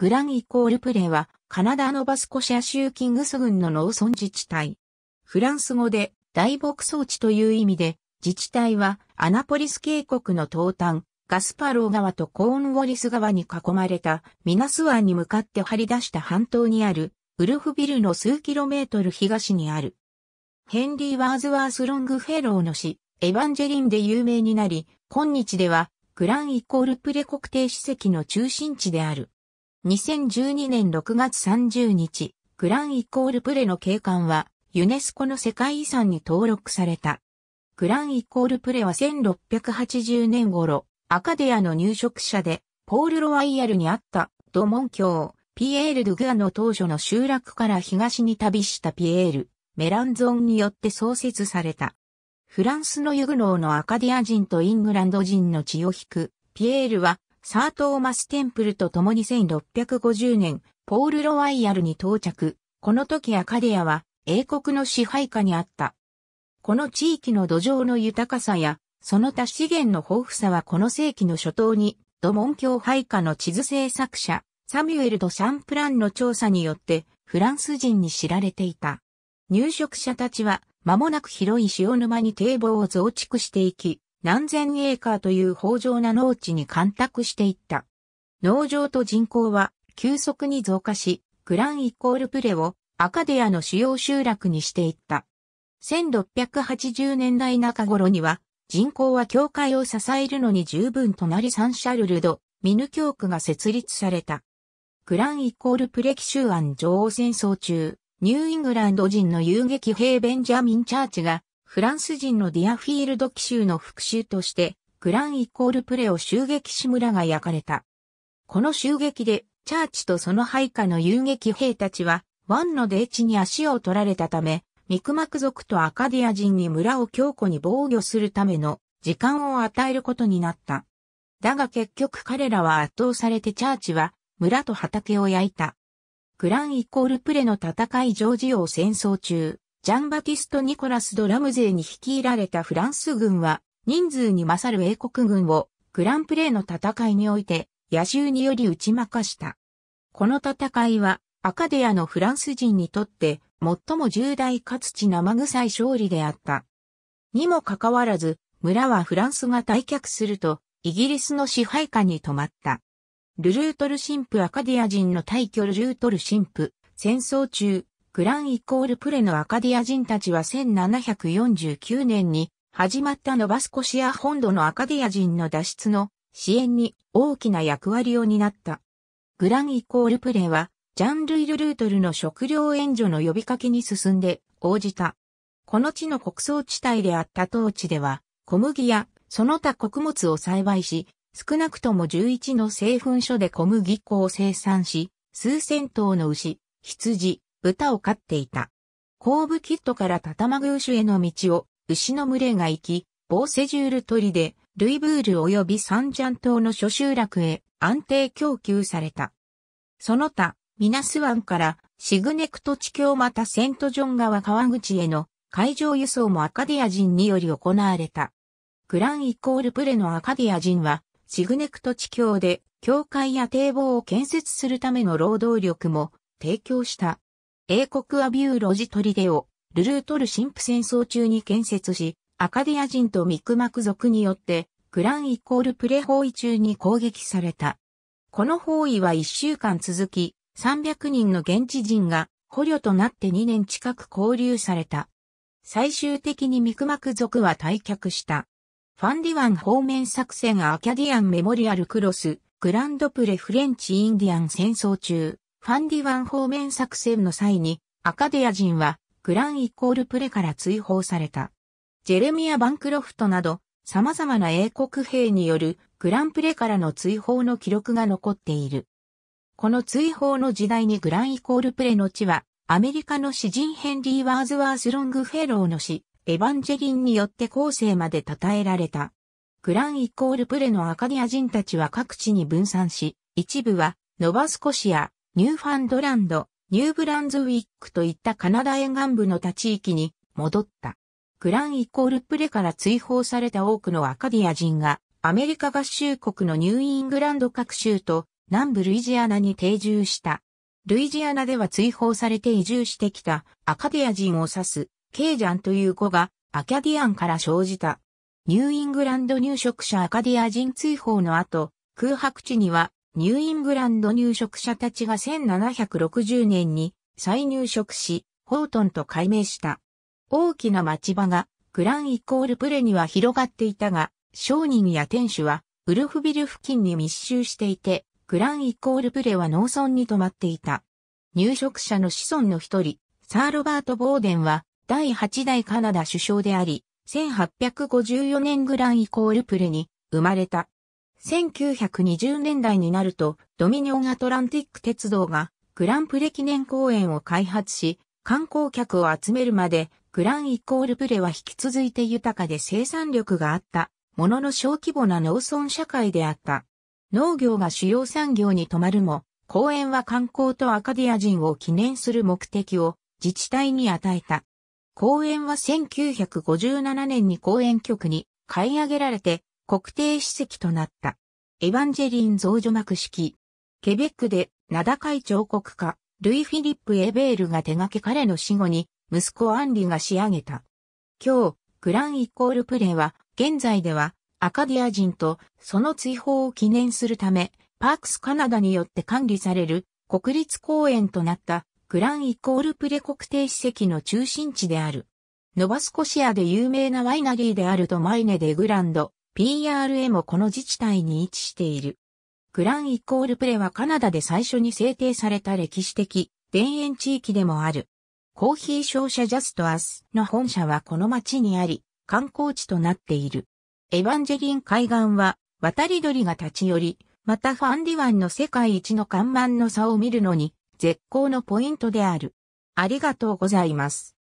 グランイコールプレは、カナダのバスコシア州キングス郡の農村自治体。フランス語で大牧草地という意味で、自治体はアナポリス渓谷の東端、ガスパロー川とコーンウォリス川に囲まれたミナス湾に向かって張り出した半島にあるウルフビルの数キロメートル東にある。ヘンリー・ワーズワース・ロングフェローの詩、エヴァンジェリンで有名になり、今日ではグランイコールプレ国定史跡の中心地である。2012年6月30日、グランイコールプレの景観は、ユネスコの世界遺産に登録された。グランイコールプレは1680年頃、アカデアの入植者で、ポール・ロワイヤルにあった、ドモン教、ピエール・ドゥグアの当初の集落から東に旅したピエール、メランゾンによって創設された。フランスのユグノーのアカディア人とイングランド人の血を引く、ピエールはサートーマステンプルと共に1650年、ポール・ロワイヤルに到着。この時アカディアは英国の支配下にあった。この地域の土壌の豊かさや、その他資源の豊富さはこの世紀の初頭に、土門教配下の地図制作者、サミュエル・ド・シャンプランの調査によって、フランス人に知られていた。入植者たちは、間もなく広い塩沼に堤防を増築していき、何千エーカーという豊穣な農地に干拓していった。農場と人口は急速に増加し、グランイコールプレをアカデアの主要集落にしていった。1680年代中頃には人口は教会を支えるのに十分となりサンシャルルド、ミヌ教区が設立された。グランイコールプレキシュアン女王戦争中、ニューイングランド人の遊撃兵ベンジャミン・チャーチがフランス人のディアフィールド奇襲の復讐として、グランイコールプレを襲撃し村が焼かれた。この襲撃で、チャーチとその配下の遊撃兵たちは、ワンのデーチに足を取られたため、ミクマク族とアカディア人に村を強固に防御するための時間を与えることになった。だが結局彼らは圧倒されてチャーチは村と畑を焼いた。グランイコールプレの戦いージ王戦争中、ジャンバティスト・ニコラス・ド・ラムゼーに率いられたフランス軍は、人数に勝る英国軍を、グランプレーの戦いにおいて、野獣により打ち負かした。この戦いは、アカデアのフランス人にとって、最も重大かつ血生臭い勝利であった。にもかかわらず、村はフランスが退却すると、イギリスの支配下に止まった。ルルートル神父アカディア人の退去ルルートル神父、戦争中、グランイコールプレのアカディア人たちは1749年に始まったノバスコシア本土のアカディア人の脱出の支援に大きな役割を担った。グランイコールプレはジャンルイル・ルートルの食料援助の呼びかけに進んで応じた。この地の穀倉地帯であった当地では小麦やその他穀物を栽培し、少なくとも11の製粉所で小麦粉を生産し、数千頭の牛、羊、豚を飼っていた。後部キットからタタマグーシュへの道を牛の群れが行き、ボーセジュール取りでルイブール及びサンジャン島の諸集落へ安定供給された。その他、ミナス湾からシグネクト地境またセントジョン川川口への海上輸送もアカディア人により行われた。グランイコールプレのアカディア人はシグネクト地境で教会や堤防を建設するための労働力も提供した。英国アビューロジトリデをルルートル神父戦争中に建設し、アカディア人とミクマク族によって、グランイコールプレ包囲中に攻撃された。この包囲は1週間続き、300人の現地人が捕虜となって2年近く交流された。最終的にミクマク族は退却した。ファンディワン方面作戦アキャディアンメモリアルクロス、グランドプレフレンチインディアン戦争中、ファンディワン方面作戦の際に、アカデア人は、グランイコールプレから追放された。ジェレミア・バンクロフトなど、様々な英国兵によるグランプレからの追放の記録が残っている。この追放の時代にグランイコールプレの地は、アメリカの詩人ヘンリー・ワーズワース・ロングフェローの詩、エヴァンジェリンによって後世まで称えられた。グランイコールプレのアカディア人たちは各地に分散し、一部はノバスコシア、ニューファンドランド、ニューブランズウィックといったカナダ沿岸部の他地域に戻った。グランイコールプレから追放された多くのアカディア人がアメリカ合衆国のニューイングランド各州と南部ルイジアナに定住した。ルイジアナでは追放されて移住してきたアカディア人を指すケイジャンという語がアキャディアンから生じた。ニューイングランド入植者アカディア人追放の後、空白地にはニューイングランド入植者たちが1760年に再入植し、ホートンと改名した。大きな町場がグランイコールプレには広がっていたが、商人や店主はウルフビル付近に密集していて、グランイコールプレは農村に泊まっていた。入植者の子孫の一人、サー・ロバート・ボーデンは第8代カナダ首相であり、1854年グランイコールプレに生まれた。1920年代になると、ドミニオンアトランティック鉄道がグランプレ記念公園を開発し、観光客を集めるまで、グランイコールプレは引き続いて豊かで生産力があった、ものの小規模な農村社会であった。農業が主要産業に泊まるも、公園は観光とアカディア人を記念する目的を自治体に与えた。公園は1957年に公園局に買い上げられて、国定史跡となった。エヴァンジェリン増除幕式。ケベックで名高い彫刻家、ルイ・フィリップ・エベールが手掛け彼の死後に、息子アンリが仕上げた。今日、グランイコールプレは、現在では、アカディア人とその追放を記念するため、パークスカナダによって管理される国立公園となったグランイコールプレ国定史跡の中心地である。ノバスコシアで有名なワイナリーであるとマイネ・デ・グランド、PRA もこの自治体に位置している。グランイコールプレはカナダで最初に制定された歴史的田園地域でもある。コーヒー商社ジャストアスの本社はこの町にあり、観光地となっている。エヴァンジェリン海岸は渡り鳥が立ち寄り、またファンディ湾の世界一の看板の差を見るのに絶好のポイントである。ありがとうございます。